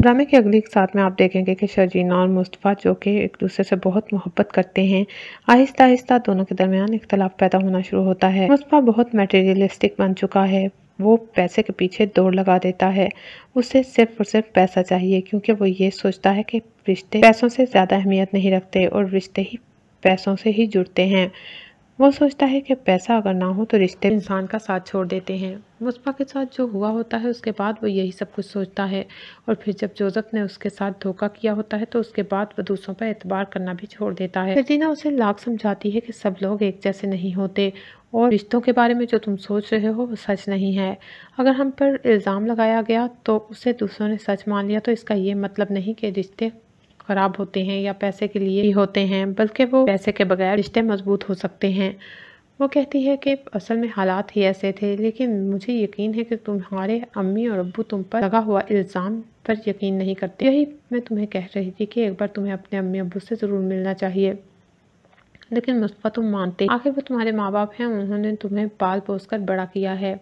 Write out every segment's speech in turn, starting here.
ड्रामे के अगली साथ में आप देखेंगे कि शर्जीना और मुस्तफ़ा जो कि एक दूसरे से बहुत मोहब्बत करते हैं आहिस्ता आहिस्ता दोनों के दरमियान इख्तलाफ पैदा होना शुरू होता है मुस्तफ़ा बहुत मटेरियलिस्टिक बन चुका है वो पैसे के पीछे दौड़ लगा देता है उसे सिर्फ और सिर्फ पैसा चाहिए क्योंकि वो ये सोचता है कि रिश्ते पैसों से ज़्यादा अहमियत नहीं रखते और रिश्ते ही पैसों से ही जुड़ते हैं वो सोचता है कि पैसा अगर ना हो तो रिश्ते इंसान का साथ छोड़ देते हैं मुस्पा के साथ जो हुआ होता है उसके बाद वो यही सब कुछ सोचता है और फिर जब जोजफ ने उसके साथ धोखा किया होता है तो उसके बाद वो दूसरों पर एतबार करना भी छोड़ देता है फिर उसे लाख समझाती है कि सब लोग एक जैसे नहीं होते और रिश्तों के बारे में जो तुम सोच रहे हो वो सच नहीं है अगर हम पर इल्ज़ाम लगाया गया तो उसे दूसरों ने सच मान लिया तो इसका ये मतलब नहीं कि रिश्ते ख़राब होते हैं या पैसे के लिए ही होते हैं बल्कि वो पैसे के बगैर रिश्ते मजबूत हो सकते हैं वो कहती है कि असल में हालात ही ऐसे थे लेकिन मुझे यकीन है कि तुम्हारे अम्मी और अब्बू तुम पर लगा हुआ इल्ज़ाम पर यकीन नहीं करते यही मैं तुम्हें कह रही थी कि एक बार तुम्हें अपने अम्मी अबू से ज़रूर मिलना चाहिए लेकिन मुस्तफ़ा तुम मानते आखिर वो तुम्हारे माँ बाप हैं उन्होंने तुम्हें पाल पोस कर बड़ा किया है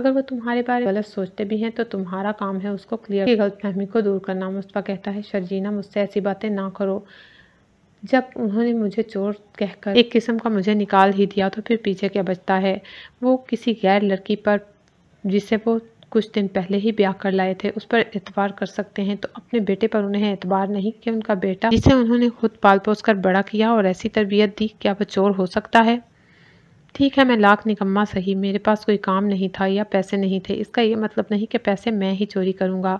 अगर वो तुम्हारे बारे गलत सोचते भी हैं तो तुम्हारा काम है उसको क्लियर गलत फहमी को दूर करना मुस्तफ़ा कहता है शर्जीना मुझसे ऐसी बातें ना करो जब उन्होंने मुझे चोर कहकर एक किस्म का मुझे निकाल ही दिया तो फिर पीछे क्या बचता है वो किसी गैर लड़की पर जिसे वो कुछ दिन पहले ही ब्याह कर लाए थे उस पर एतबार कर सकते हैं तो अपने बेटे पर उन्हें एतबार नहीं कि उनका बेटा जिसे उन्होंने खुद पाल पोस कर बड़ा किया और ऐसी तरबियत दी क्या वह चोर हो सकता है ठीक है मैं लाख निकम्मा सही मेरे पास कोई काम नहीं था या पैसे नहीं थे इसका ये मतलब नहीं कि पैसे मैं ही चोरी करूँगा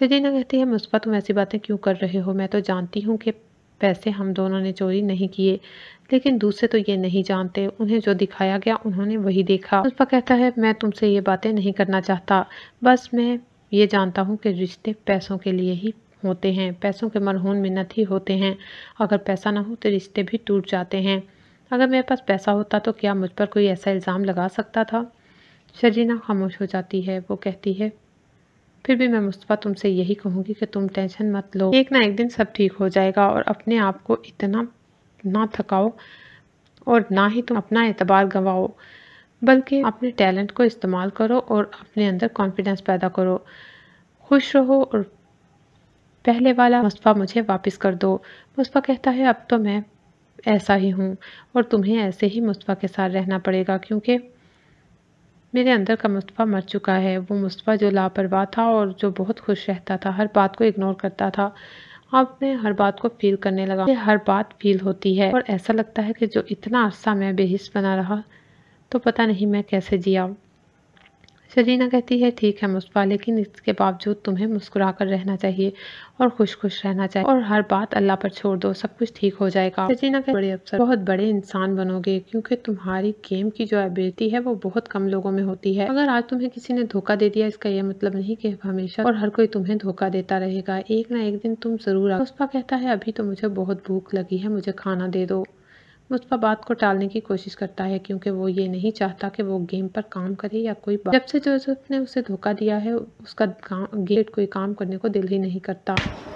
शजीना कहती है मुस्बत तुम ऐसी बातें क्यों कर रहे हो मैं तो जानती हूँ कि पैसे हम दोनों ने चोरी नहीं किए लेकिन दूसरे तो ये नहीं जानते उन्हें जो दिखाया गया उन्होंने वही देखा पर कहता है मैं तुमसे ये बातें नहीं करना चाहता बस मैं ये जानता हूँ कि रिश्ते पैसों के लिए ही होते हैं पैसों के मरहून मिन्नत ही होते हैं अगर पैसा ना हो तो रिश्ते भी टूट जाते हैं अगर मेरे पास पैसा होता तो क्या मुझ पर कोई ऐसा इल्ज़ाम लगा सकता था शरीना खामोश हो जाती है वो कहती है फिर भी मैं मुस्तफ़ा तुमसे यही कहूँगी कि तुम टेंशन मत लो एक ना एक दिन सब ठीक हो जाएगा और अपने आप को इतना ना थकाओ और ना ही तुम अपना एतबार गंवाओ बल्कि अपने टैलेंट को इस्तेमाल करो और अपने अंदर कॉन्फिडेंस पैदा करो खुश रहो और पहले वाला मुस्तफ़ा मुझे वापस कर दो मुस्तफ़ा कहता है अब तो मैं ऐसा ही हूँ और तुम्हें ऐसे ही मुस्तफ़ा के साथ रहना पड़ेगा क्योंकि मेरे अंदर का मुस्तफ़ा मर चुका है वो मुस्तफ़ा जो लापरवाह था और जो बहुत खुश रहता था हर बात को इग्नोर करता था अब मैं हर बात को फील करने लगा हर बात फील होती है और ऐसा लगता है कि जो इतना अरसा मैं बेहिस बना रहा तो पता नहीं मैं कैसे जिया शरीना कहती है ठीक है मुस्पा लेकिन इसके बावजूद तुम्हें मुस्कुरा कर रहना चाहिए और खुश खुश रहना चाहिए और हर बात अल्लाह पर छोड़ दो सब कुछ ठीक हो जाएगा शजीना के बड़े अफसर बहुत बड़े इंसान बनोगे क्योंकि तुम्हारी गेम की जो एबिलिटी है वो बहुत कम लोगों में होती है अगर आज तुम्हें किसी ने धोखा दे दिया इसका यह मतलब नहीं की हमेशा और हर कोई तुम्हें धोखा देता रहेगा एक ना एक दिन तुम जरूर मुस्पा कहता है अभी तो मुझे बहुत भूख लगी है मुझे खाना दे दो बात को टालने की कोशिश करता है क्योंकि वो ये नहीं चाहता कि वो गेम पर काम करे या कोई जब से जो ने उसे धोखा दिया है उसका गेट कोई काम करने को दिल ही नहीं करता